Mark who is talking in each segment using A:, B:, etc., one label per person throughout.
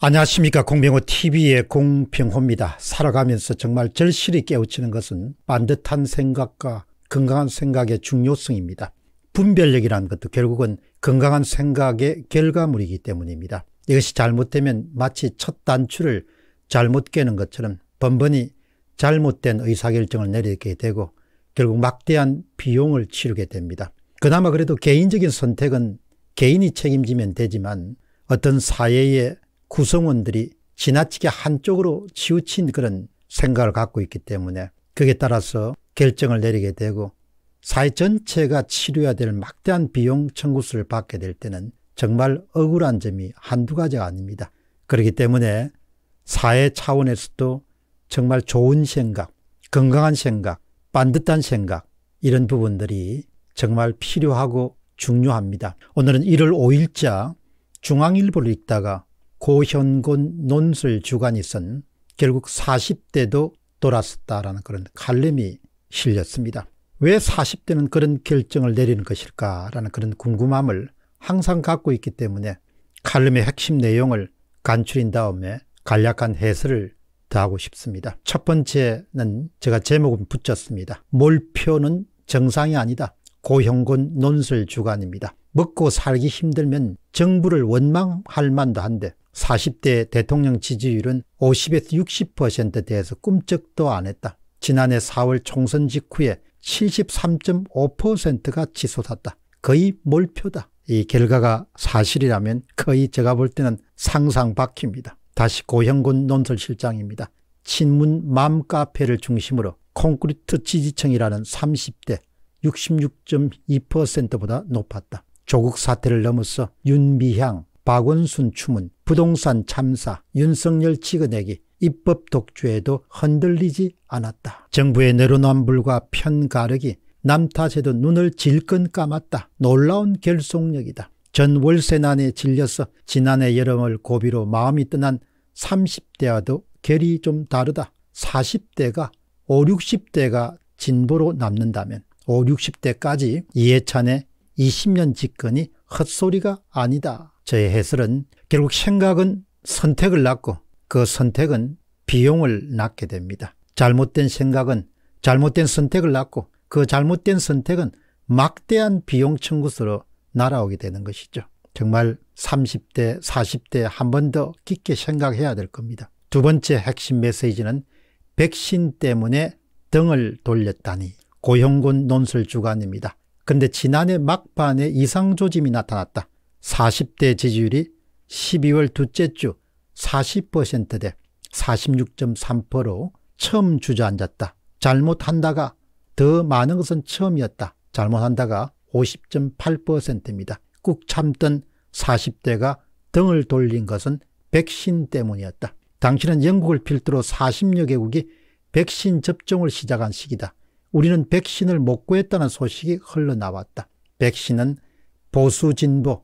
A: 안녕하십니까 공병호 TV의 공병호입니다. 살아가면서 정말 절실히 깨우치는 것은 반듯한 생각과 건강한 생각의 중요성입니다. 분별력이라는 것도 결국은 건강한 생각의 결과물이기 때문입니다. 이것이 잘못되면 마치 첫 단추를 잘못 깨는 것처럼 번번이 잘못된 의사결정을 내리게 되고 결국 막대한 비용을 치르게 됩니다. 그나마 그래도 개인적인 선택은 개인이 책임지면 되지만 어떤 사회의 구성원들이 지나치게 한쪽으로 치우친 그런 생각을 갖고 있기 때문에 그에 따라서 결정을 내리게 되고 사회 전체가 치료해야 될 막대한 비용 청구수를 받게 될 때는 정말 억울한 점이 한두 가지가 아닙니다. 그렇기 때문에 사회 차원에서도 정말 좋은 생각, 건강한 생각, 반듯한 생각 이런 부분들이 정말 필요하고 중요합니다. 오늘은 1월 5일자 중앙일보를 읽다가 고현군 논술 주간이 쓴 결국 40대도 돌아섰다라는 그런 칼럼이 실렸습니다. 왜 40대는 그런 결정을 내리는 것일까라는 그런 궁금함을 항상 갖고 있기 때문에 칼럼의 핵심 내용을 간추린 다음에 간략한 해설을 더하고 싶습니다. 첫 번째는 제가 제목을 붙였습니다. 몰표는 정상이 아니다. 고형군 논술 주관입니다 먹고 살기 힘들면 정부를 원망할 만도 한데 40대 대통령 지지율은 50에서 60%대에서 꿈쩍도 안 했다. 지난해 4월 총선 직후에 73.5%가 치솟았다. 거의 몰표다. 이 결과가 사실이라면 거의 제가 볼 때는 상상 박힙니다. 다시 고형군 논설실장입니다. 친문 맘카페를 중심으로 콘크리트 지지층이라는 30대 66.2%보다 높았다. 조국 사태를 넘어서 윤미향, 박원순 추문, 부동산 참사, 윤석열 찍어내기, 입법 독주에도 흔들리지 않았다. 정부의 내로남불과 편가르기, 남 탓에도 눈을 질끈 감았다. 놀라운 결속력이다. 전 월세난에 질려서 지난해 여름을 고비로 마음이 떠난 30대와도 결이 좀 다르다. 40대가 5, 60대가 진보로 남는다면 5, 60대까지 이해찬의 20년 집권이 헛소리가 아니다. 저의 해설은 결국 생각은 선택을 낳고 그 선택은 비용을 낳게 됩니다. 잘못된 생각은 잘못된 선택을 낳고 그 잘못된 선택은 막대한 비용 청구서로 날아오게 되는 것이죠. 정말 30대, 40대 한 번 더 깊게 생각해야 될 겁니다. 두 번째 핵심 메시지는 백신 때문에 등을 돌렸다니 고형곤 논술 주간입니다. 그런데 지난해 막판에 이상조짐이 나타났다. 40대 지지율이 12월 둘째 주 40%대 46.3%로 처음 주저앉았다. 잘못한다가 더 많은 것은 처음이었다. 잘못한다가 50.8%입니다. 꾹 참던 40대가 등을 돌린 것은 백신 때문이었다. 당신은 영국을 필두로 40여 개국이 백신 접종을 시작한 시기다. 우리는 백신을 못 구했다는 소식이 흘러나왔다. 백신은 보수 진보,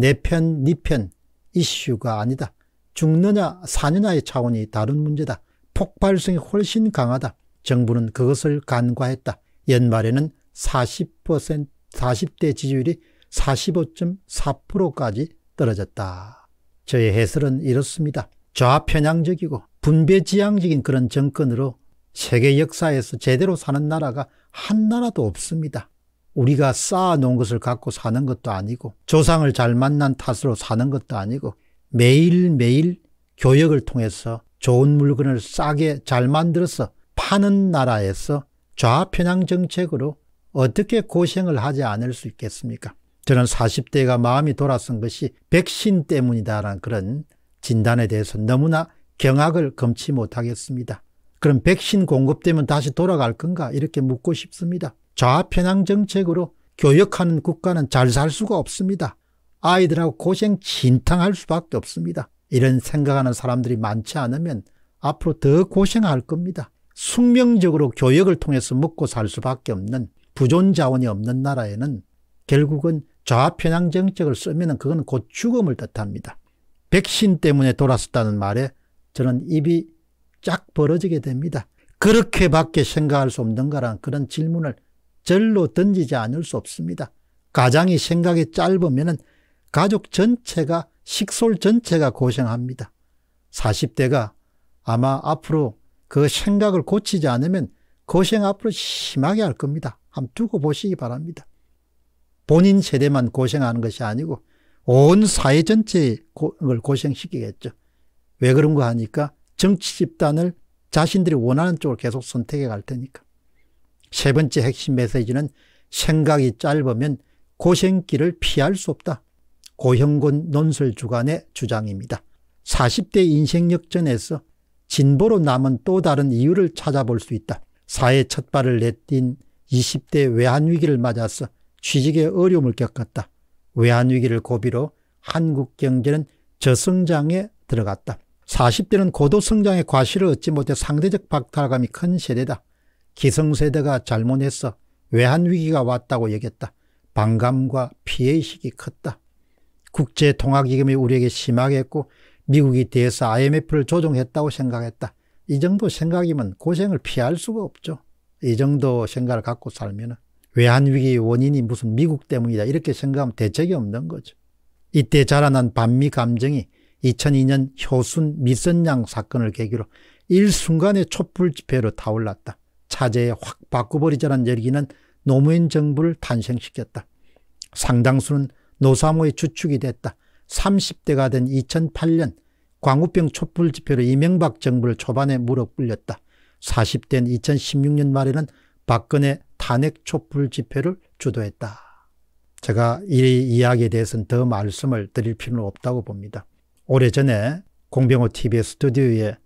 A: 내 편, 니 편, 이슈가 아니다. 죽느냐, 사느냐의 차원이 다른 문제다. 폭발성이 훨씬 강하다. 정부는 그것을 간과했다. 연말에는 40%, 40대 지지율이 45.4%까지 떨어졌다. 저의 해설은 이렇습니다. 좌편향적이고 분배지향적인 그런 정권으로 세계 역사에서 제대로 사는 나라가 한 나라도 없습니다. 우리가 쌓아놓은 것을 갖고 사는 것도 아니고 조상을 잘 만난 탓으로 사는 것도 아니고 매일매일 교역을 통해서 좋은 물건을 싸게 잘 만들어서 파는 나라에서 좌편향 정책으로 어떻게 고생을 하지 않을 수 있겠습니까? 저는 40대가 마음이 돌아선 것이 백신 때문이다라는 그런 진단에 대해서 너무나 경악을 금치 못하겠습니다. 그럼 백신 공급되면 다시 돌아갈 건가? 이렇게 묻고 싶습니다. 좌편향 정책으로 교역하는 국가는 잘 살 수가 없습니다. 아이들하고 고생 진탕할 수밖에 없습니다. 이런 생각하는 사람들이 많지 않으면 앞으로 더 고생할 겁니다. 숙명적으로 교역을 통해서 먹고 살 수밖에 없는 부존 자원이 없는 나라에는 결국은 좌편향 정책을 쓰면 그건 곧 죽음을 뜻합니다. 백신 때문에 돌았었다는 말에 저는 입이 쫙 벌어지게 됩니다. 그렇게밖에 생각할 수없는가라는 그런 질문을 절로 던지지 않을 수 없습니다. 가장이 생각이 짧으면 가족 전체가 식솔 전체가 고생합니다. 40대가 아마 앞으로 그 생각을 고치지 않으면 고생 앞으로 심하게 할 겁니다. 한번 두고 보시기 바랍니다. 본인 세대만 고생하는 것이 아니고 온 사회 전체를 고생시키겠죠. 왜 그런 거 하니까 정치 집단을 자신들이 원하는 쪽을 계속 선택해 갈 테니까. 세 번째 핵심 메시지는 생각이 짧으면 고생길을 피할 수 없다. 고형곤 논설주간의 주장입니다. 40대 인생역전에서 진보로 남은 또 다른 이유를 찾아볼 수 있다. 사회 첫 발을 내띤 20대 외환위기를 맞아서 취직에 어려움을 겪었다. 외환위기를 고비로 한국 경제는 저성장에 들어갔다. 40대는 고도성장의 과실을 얻지 못해 상대적 박탈감이 큰 세대다. 기성세대가 잘못했어 외환위기가 왔다고 여겼다 반감과 피해의식이 컸다. 국제통화기금이 우리에게 심하게 했고 미국이 대해서 IMF를 조종했다고 생각했다. 이 정도 생각이면 고생을 피할 수가 없죠. 이 정도 생각을 갖고 살면 외환위기의 원인이 무슨 미국 때문이다 이렇게 생각하면 대책이 없는 거죠. 이때 자라난 반미 감정이 2002년 효순 미선양 사건을 계기로 일순간의 촛불 집회로 타올랐다. 차제에 확 바꿔버리자는 열기는 노무현 정부를 탄생시켰다. 상당수는 노사모의 주축이 됐다. 30대가 된 2008년 광우병 촛불 집회로 이명박 정부를 초반에 무릎 꿇렸다. 40대인 2016년 말에는 박근혜 탄핵 촛불 집회를 주도했다. 제가 이 이야기에 대해서는 더 말씀을 드릴 필요는 없다고 봅니다. 오래전에 공병호 TV의 스튜디오에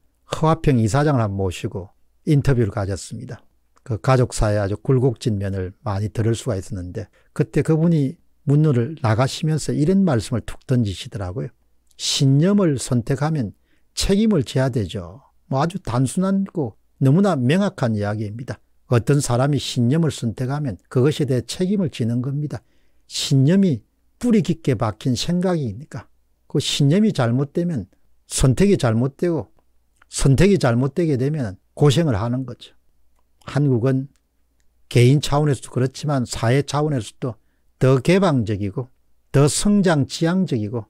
A: 허화평 이사장을 한 모시고 인터뷰를 가졌습니다. 그 가족사의 아주 굴곡진 면을 많이 들을 수가 있었는데 그때 그분이 문로를 나가시면서 이런 말씀을 툭 던지시더라고요. 신념을 선택하면 책임을 져야 되죠. 뭐 아주 단순하고 너무나 명확한 이야기입니다. 어떤 사람이 신념을 선택하면 그것에 대해 책임을 지는 겁니다. 신념이 뿌리 깊게 박힌 생각이니까 그 신념이 잘못되면 선택이 잘못되고 선택이 잘못되게 되면 고생을 하는 거죠. 한국은 개인 차원에서도 그렇지만 사회 차원에서도 더 개방적이고 더 성장 지향적이고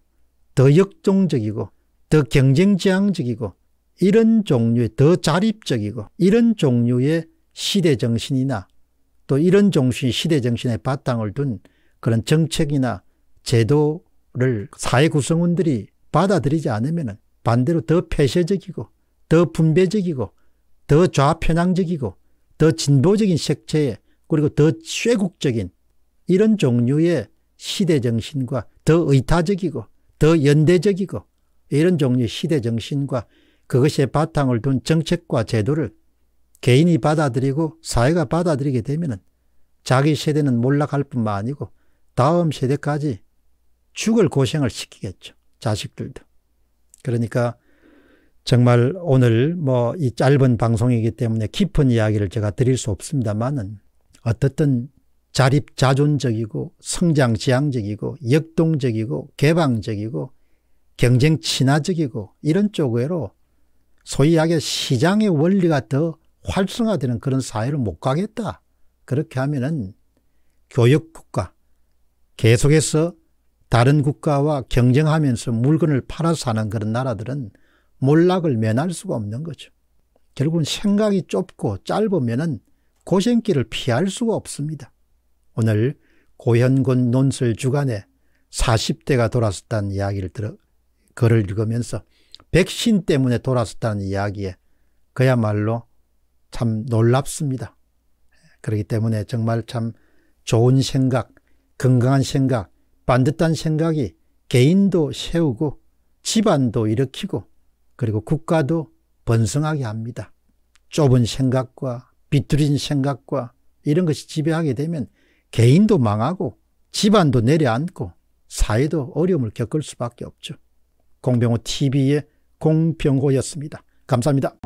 A: 더 역동적이고 더 경쟁 지향적이고 이런 종류의 더 자립적이고 이런 종류의 시대 정신이나 또 이런 종류 시대 정신의 바탕을 둔 그런 정책이나 제도를 사회 구성원들이 받아들이지 않으면 반대로 더 폐쇄적이고 더 분배적이고 더 좌편향적이고 더 진보적인 색채에 그리고 더 쇄국적인 이런 종류의 시대 정신과 더 의타적이고 더 연대적이고 이런 종류의 시대 정신과 그것에 바탕을 둔 정책과 제도를 개인이 받아들이고 사회가 받아들이게 되면 자기 세대는 몰락할 뿐만 아니고 다음 세대까지 죽을 고생을 시키겠죠. 자식들도. 그러니까 정말 오늘 뭐 이 짧은 방송이기 때문에 깊은 이야기를 제가 드릴 수 없습니다만은 어떻든 자립자존적이고 성장지향적이고 역동적이고 개방적이고 경쟁 친화적이고 이런 쪽으로 소위 이야 시장의 원리가 더 활성화되는 그런 사회를 못 가겠다. 그렇게 하면은 교역국가 계속해서 다른 국가와 경쟁하면서 물건을 팔아 사는 그런 나라들은 몰락을 면할 수가 없는 거죠. 결국은 생각이 좁고 짧으면 고생길을 피할 수가 없습니다. 오늘 고현군 논술 주간에 40대가 돌아섰다는 이야기를 들어 글을 읽으면서 백신 때문에 돌아섰다는 이야기에 그야말로 참 놀랍습니다. 그렇기 때문에 정말 참 좋은 생각, 건강한 생각, 반듯한 생각이 개인도 세우고 집안도 일으키고 그리고 국가도 번성하게 합니다. 좁은 생각과 비뚤어진 생각과 이런 것이 지배하게 되면 개인도 망하고 집안도 내려앉고 사회도 어려움을 겪을 수밖에 없죠. 공병호 TV의 공병호였습니다. 감사합니다.